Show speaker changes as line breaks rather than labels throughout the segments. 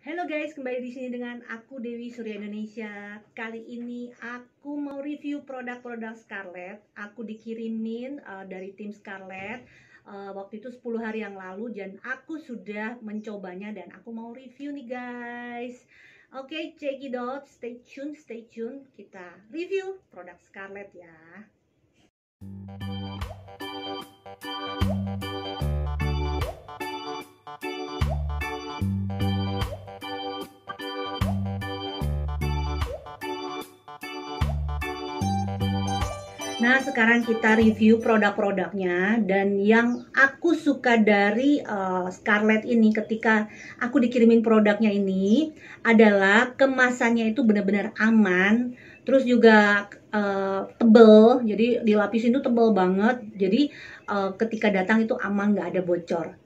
Halo guys, kembali di sini dengan aku Dewi Surya Indonesia. Kali ini aku mau review produk-produk Scarlett. Aku dikirimin uh, dari tim Scarlett uh, waktu itu 10 hari yang lalu dan aku sudah mencobanya dan aku mau review nih guys. Oke, okay, check it out. Stay tune, stay tune. Kita review produk Scarlett ya. Nah, sekarang kita review produk-produknya dan yang aku suka dari uh, Scarlett ini ketika aku dikirimin produknya ini adalah kemasannya itu benar-benar aman, terus juga uh, tebel, jadi dilapisin itu tebel banget, jadi uh, ketika datang itu aman nggak ada bocor.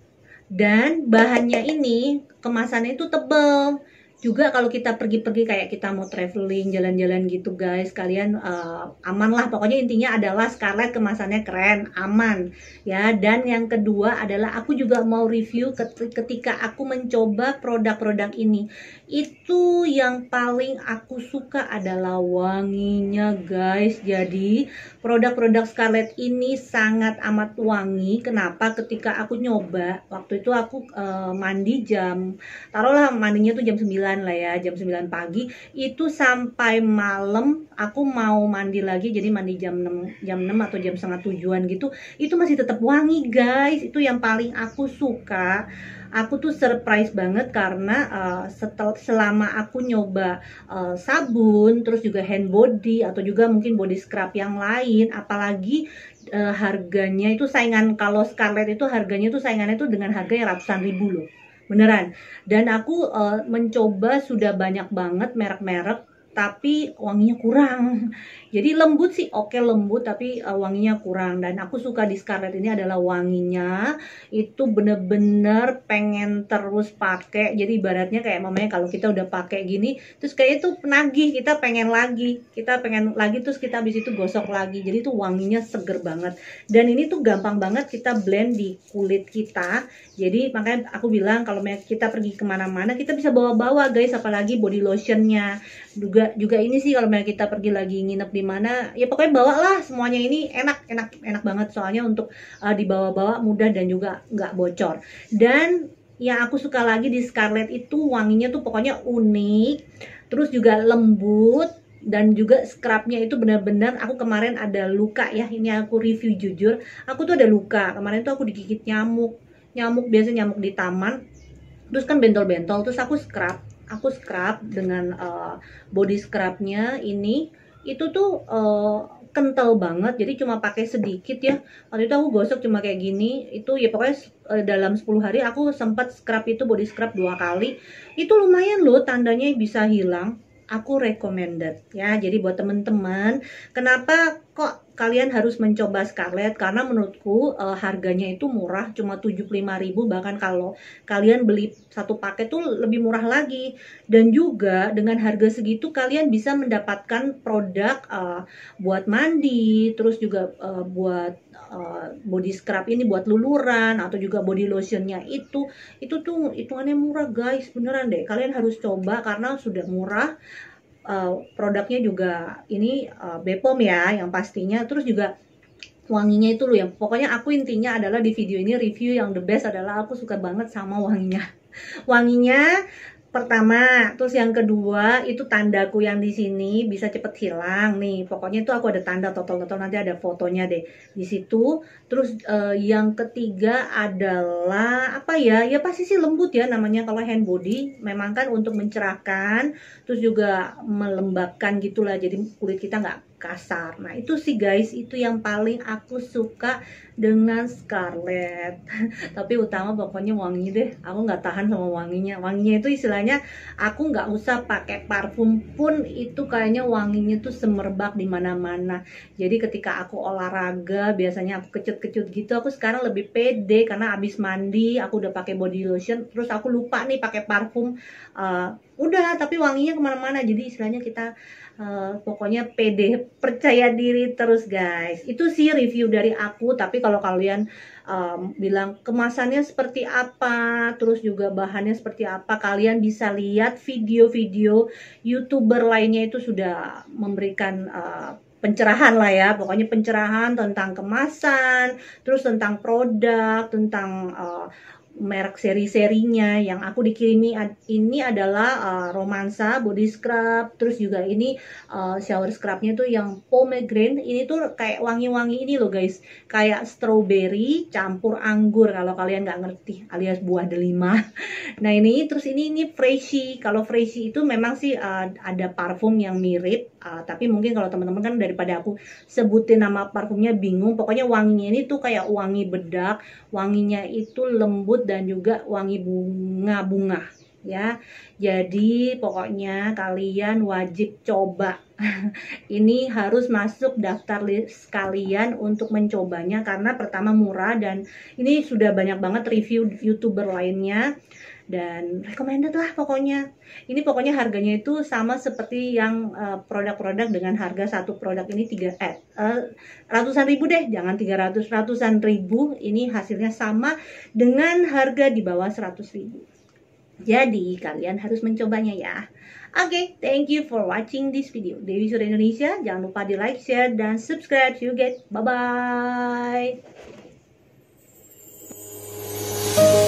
Dan bahannya ini kemasannya itu tebel, juga kalau kita pergi-pergi kayak kita mau traveling jalan-jalan gitu guys kalian uh, aman lah pokoknya intinya adalah Scarlett kemasannya keren aman ya dan yang kedua adalah aku juga mau review ketika aku mencoba produk-produk ini itu yang paling aku suka adalah wanginya guys jadi produk-produk Scarlett ini sangat amat wangi kenapa ketika aku nyoba waktu itu aku uh, mandi jam taruhlah mandinya tuh jam 9 9 lah ya jam 9 pagi itu sampai malam aku mau mandi lagi jadi mandi jam 6 jam 6 atau jam setengah tujuan gitu itu masih tetap wangi guys itu yang paling aku suka aku tuh surprise banget karena uh, setel, selama aku nyoba uh, sabun terus juga hand body atau juga mungkin body scrub yang lain apalagi uh, harganya itu saingan kalau Scarlett itu harganya itu saingannya itu dengan harga yang ratusan ribu loh beneran dan aku uh, mencoba sudah banyak banget merek-merek tapi wanginya kurang. Jadi lembut sih, oke lembut tapi uh, wanginya kurang. Dan aku suka di Scarlett ini adalah wanginya itu bener-bener pengen terus pakai. Jadi ibaratnya kayak mamanya kalau kita udah pakai gini, terus kayak itu penagih kita pengen lagi, kita pengen lagi terus kita habis itu gosok lagi. Jadi itu wanginya seger banget. Dan ini tuh gampang banget kita blend di kulit kita. Jadi makanya aku bilang kalau kita pergi kemana-mana kita bisa bawa-bawa guys, apalagi body lotionnya juga juga ini sih kalau misalnya kita pergi lagi nginep di mana ya pokoknya bawalah semuanya ini enak enak enak banget soalnya untuk uh, dibawa-bawa mudah dan juga nggak bocor dan yang aku suka lagi di Scarlett itu wanginya tuh pokoknya unik terus juga lembut dan juga scrubnya itu benar-benar aku kemarin ada luka ya ini aku review jujur aku tuh ada luka kemarin tuh aku digigit nyamuk nyamuk biasa nyamuk di taman terus kan bentol-bentol terus aku scrub aku scrub dengan uh, body scrubnya ini itu tuh uh, kental banget jadi cuma pakai sedikit ya waktu itu aku gosok cuma kayak gini itu ya pokoknya uh, dalam 10 hari aku sempat scrub itu body scrub dua kali itu lumayan loh tandanya bisa hilang aku recommended ya jadi buat temen-temen kenapa kok kalian harus mencoba Scarlett karena menurutku e, harganya itu murah cuma 75.000 bahkan kalau kalian beli satu paket tuh lebih murah lagi dan juga dengan harga segitu kalian bisa mendapatkan produk e, buat mandi terus juga e, buat e, body scrub ini buat luluran atau juga body lotionnya itu itu tuh hitungannya murah guys beneran deh kalian harus coba karena sudah murah Eh, produknya juga ini uh, eh, Bepom ya yang pastinya terus juga wanginya itu loh ya pokoknya aku intinya adalah di video ini review yang the best adalah aku suka banget sama wanginya wanginya pertama, terus yang kedua itu tandaku yang di sini bisa cepet hilang nih. Pokoknya itu aku ada tanda total-total nanti ada fotonya deh di situ. Terus eh, yang ketiga adalah apa ya? Ya pasti sih lembut ya namanya kalau hand body memang kan untuk mencerahkan, terus juga melembabkan gitulah. Jadi kulit kita nggak kasar. Nah, itu sih guys, itu yang paling aku suka dengan Scarlett. Tapi utama pokoknya wangi deh. Aku nggak tahan sama wanginya. Wanginya itu istilahnya aku nggak usah pakai parfum pun itu kayaknya wanginya tuh semerbak di mana-mana. Jadi ketika aku olahraga, biasanya aku kecut-kecut gitu, aku sekarang lebih pede karena abis mandi aku udah pakai body lotion, terus aku lupa nih pakai parfum uh, udah tapi wanginya kemana-mana jadi istilahnya kita uh, pokoknya pede percaya diri terus guys itu sih review dari aku tapi kalau kalian um, bilang kemasannya seperti apa terus juga bahannya seperti apa kalian bisa lihat video-video youtuber lainnya itu sudah memberikan uh, pencerahan lah ya pokoknya pencerahan tentang kemasan terus tentang produk tentang uh, merek seri-serinya yang aku dikirimi ini adalah uh, romansa body scrub terus juga ini uh, shower scrubnya tuh yang pomegranate ini tuh kayak wangi-wangi ini loh guys kayak strawberry campur anggur kalau kalian nggak ngerti alias buah delima Nah ini terus ini ini Freshy. Kalau Freshy itu memang sih uh, ada parfum yang mirip, uh, tapi mungkin kalau teman-teman kan daripada aku sebutin nama parfumnya bingung. Pokoknya wanginya ini tuh kayak wangi bedak, wanginya itu lembut dan juga wangi bunga-bunga ya. Jadi pokoknya kalian wajib coba. Ini harus masuk daftar list kalian untuk mencobanya karena pertama murah dan ini sudah banyak banget review YouTuber lainnya dan recommended lah pokoknya ini pokoknya harganya itu sama seperti yang eh, produk-produk uh, dengan harga satu produk ini tiga eh, uh, ratusan ribu deh jangan 300 ratusan ribu ini hasilnya sama dengan harga di bawah 100 ribu jadi kalian harus mencobanya ya Oke, okay, thank you for watching this video. Dewi Surya Indonesia, jangan lupa di like, share, dan subscribe. you get, Bye-bye.